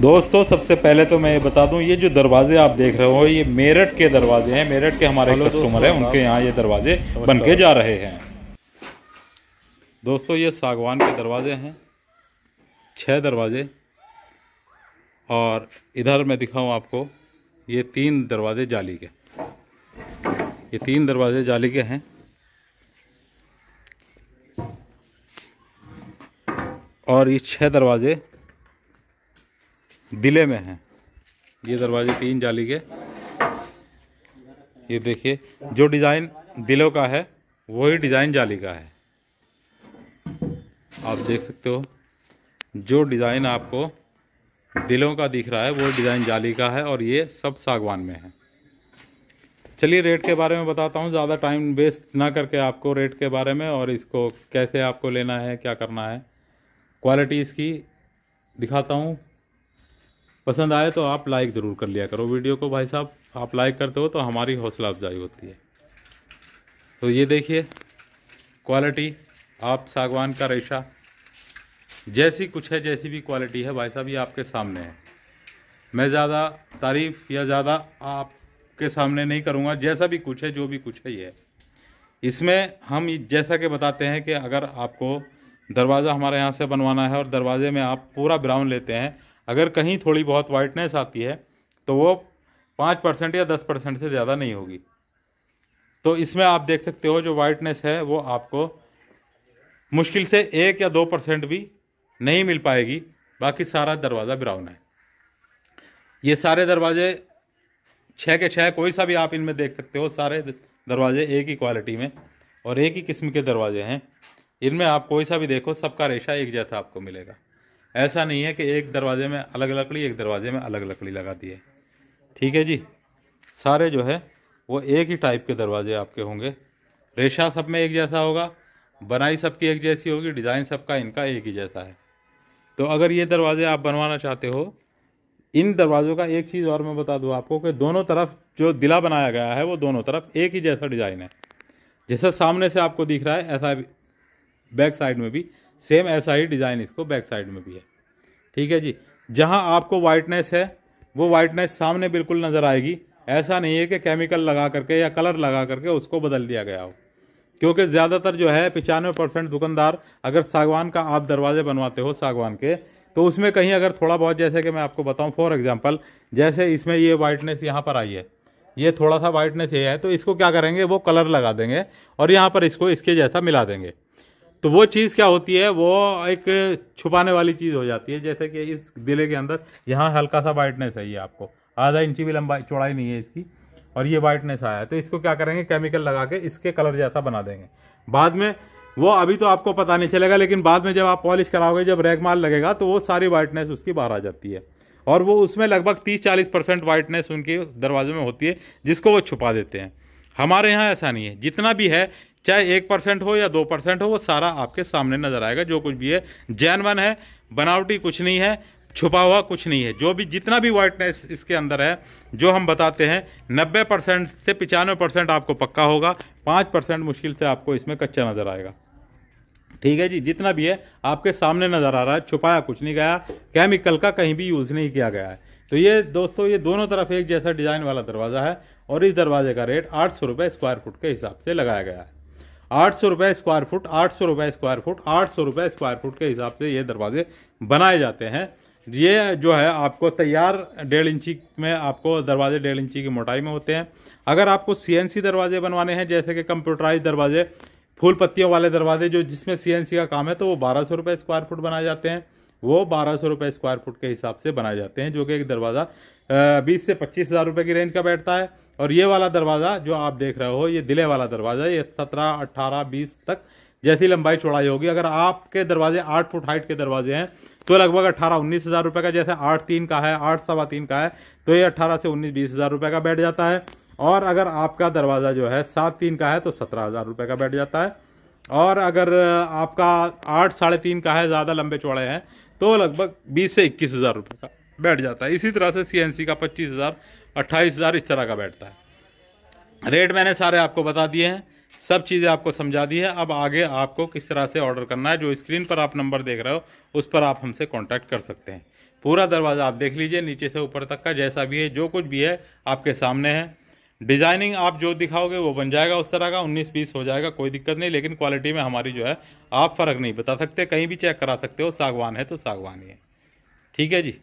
दोस्तों सबसे पहले तो मैं ये बता दूं ये जो दरवाजे आप देख रहे हो ये मेरठ के दरवाजे हैं मेरठ के हमारे कस्टमर हैं उनके यहाँ ये दरवाजे बन के जा रहे हैं दोस्तों ये सागवान के दरवाजे हैं छह दरवाजे और इधर मैं दिखाऊँ आपको ये तीन दरवाजे जाली के ये तीन दरवाजे जाली के हैं और ये छह दरवाजे दिले में है ये दरवाजे तीन जाली के ये देखिए जो डिज़ाइन दिलों का है वही डिज़ाइन जाली का है आप देख सकते हो जो डिज़ाइन आपको दिलों का दिख रहा है वो डिज़ाइन जाली का है और ये सब सागवान में है चलिए रेट के बारे में बताता हूँ ज़्यादा टाइम वेस्ट ना करके आपको रेट के बारे में और इसको कैसे आपको लेना है क्या करना है क्वालिटी इसकी दिखाता हूँ पसंद आए तो आप लाइक ज़रूर कर लिया करो वीडियो को भाई साहब आप लाइक करते हो तो हमारी हौसला अफजाई होती है तो ये देखिए क्वालिटी आप सागवान का रेशा जैसी कुछ है जैसी भी क्वालिटी है भाई साहब ये आपके सामने है मैं ज़्यादा तारीफ़ या ज़्यादा आपके सामने नहीं करूँगा जैसा भी कुछ है जो भी कुछ है ये इसमें हम जैसा कि बताते हैं कि अगर आपको दरवाज़ा हमारे यहाँ से बनवाना है और दरवाजे में आप पूरा ब्राउन लेते हैं अगर कहीं थोड़ी बहुत वाइटनेस आती है तो वो पाँच परसेंट या दस परसेंट से ज़्यादा नहीं होगी तो इसमें आप देख सकते हो जो वाइटनेस है वो आपको मुश्किल से एक या दो परसेंट भी नहीं मिल पाएगी बाकी सारा दरवाज़ा ब्राउन है ये सारे दरवाजे छः के छः कोई सा भी आप इनमें देख सकते हो सारे दरवाजे एक ही क्वालिटी में और एक ही किस्म के दरवाजे हैं इनमें आप कोई सा भी देखो सबका रेशा एक जैसा आपको मिलेगा ऐसा नहीं है कि एक दरवाजे में अलग लकड़ी एक दरवाजे में अलग लकड़ी लगा दी है ठीक है जी सारे जो है वो एक ही टाइप के दरवाजे आपके होंगे रेशा सब में एक जैसा होगा बनाई सबकी एक जैसी होगी डिज़ाइन सबका इनका एक ही जैसा है तो अगर ये दरवाजे आप बनवाना चाहते हो इन दरवाज़ों का एक चीज़ और मैं बता दूँ आपको कि दोनों तरफ जो दिला बनाया गया है वो दोनों तरफ एक ही जैसा डिज़ाइन है जैसा सामने से आपको दिख रहा है ऐसा बैक साइड में भी सेम ऐसा ही डिज़ाइन इसको बैक साइड में भी है ठीक है जी जहाँ आपको वाइटनेस है वो वाइटनेस सामने बिल्कुल नज़र आएगी ऐसा नहीं है कि केमिकल लगा करके या कलर लगा करके उसको बदल दिया गया हो क्योंकि ज़्यादातर जो है पचानवे परसेंट दुकानदार अगर सागवान का आप दरवाजे बनवाते हो सागवान के तो उसमें कहीं अगर थोड़ा बहुत जैसे कि मैं आपको बताऊं फॉर एग्जांपल जैसे इसमें ये वाइटनेस यहाँ पर आई है ये थोड़ा सा वाइटनेस ये है तो इसको क्या करेंगे वो कलर लगा देंगे और यहाँ पर इसको इसके जैसा मिला देंगे तो वो चीज़ क्या होती है वो एक छुपाने वाली चीज़ हो जाती है जैसे कि इस दिले के अंदर यहाँ हल्का सा वाइटनेस है ये आपको आधा इंची भी लंबाई चौड़ाई नहीं है इसकी और ये वाइटनेस आया है तो इसको क्या करेंगे केमिकल लगा के इसके कलर जैसा बना देंगे बाद में वो अभी तो आपको पता नहीं चलेगा लेकिन बाद में जब आप पॉलिश कराओगे जब रैग माल लगेगा तो वो सारी वाइटनेस उसकी बाहर आ जाती है और वो उसमें लगभग 30-40 परसेंट वाइटनेस उनकी दरवाजे में होती है जिसको वो छुपा देते हैं हमारे यहाँ ऐसा नहीं है जितना भी है चाहे एक परसेंट हो या दो परसेंट हो वो सारा आपके सामने नज़र आएगा जो कुछ भी है जैनवन है बनावटी कुछ नहीं है छुपा हुआ कुछ नहीं है जो भी जितना भी वाइटनेस इसके अंदर है जो हम बताते हैं 90 परसेंट से पचानवे परसेंट आपको पक्का होगा पाँच परसेंट मुश्किल से आपको इसमें कच्चा नज़र आएगा ठीक है जी जितना भी है आपके सामने नज़र आ रहा है छुपाया कुछ नहीं गया केमिकल का कहीं भी यूज़ नहीं किया गया है तो ये दोस्तों ये दोनों तरफ एक जैसा डिज़ाइन वाला दरवाज़ा है और इस दरवाजे का रेट आठ सौ स्क्वायर फुट के हिसाब से लगाया गया है आठ सौ रुपये स्क्वायर फुट आठ सौ रुपये स्क्वायर फुट आठ सौ रुपये स्क्वायर फुट के हिसाब से ये दरवाजे बनाए जाते हैं ये जो है आपको तैयार डेढ़ इंची में आपको दरवाजे डेढ़ इंची की मोटाई में होते हैं अगर आपको सीएनसी दरवाजे बनवाने हैं जैसे कि कंप्यूटराइज दरवाजे फूल पत्तियों वाले दरवाजे जो जिसमें सीएनसी का काम है तो वो बारह सौ रुपये स्क्वायर फुट बनाए जाते हैं वो बारह सौ रुपये स्क्वायर फुट के हिसाब से बनाए जाते हैं जो कि एक दरवाज़ा बीस से पच्चीस हज़ार रुपये की रेंज का बैठता है और ये वाला दरवाज़ा जो आप देख रहे हो ये दिले वाला दरवाज़ा ये सत्रह अट्ठारह बीस तक जैसी लंबाई चौड़ाई होगी अगर आपके दरवाजे आठ फुट हाइट के दरवाजे हैं तो लगभग अट्ठारह उन्नीस हज़ार रुपये का जैसे आठ तीन का है आठ सवा तीन का है तो ये अट्ठारह से उन्नीस बीस हज़ार रुपये का बैठ जाता है और अगर आपका दरवाज़ा जो है सात तीन का है तो सत्रह हज़ार रुपये का बैठ जाता है और अगर आपका आठ साढ़े तीन का है ज़्यादा लंबे चौड़े हैं तो लगभग बीस से इक्कीस हज़ार रुपये का बैठ जाता है इसी तरह से सीएनसी का पच्चीस हज़ार अट्ठाईस हज़ार इस तरह का बैठता है रेट मैंने सारे आपको बता दिए हैं सब चीज़ें आपको समझा दी है अब आगे आपको किस तरह से ऑर्डर करना है जो स्क्रीन पर आप नंबर देख रहे हो उस पर आप हमसे कॉन्टैक्ट कर सकते हैं पूरा दरवाज़ा आप देख लीजिए नीचे से ऊपर तक का जैसा भी है जो कुछ भी है आपके सामने है डिज़ाइनिंग आप जो दिखाओगे वो बन जाएगा उस तरह का उन्नीस बीस हो जाएगा कोई दिक्कत नहीं लेकिन क्वालिटी में हमारी जो है आप फ़र्क नहीं बता सकते कहीं भी चेक करा सकते हो सागवान है तो सागवान ही है ठीक है जी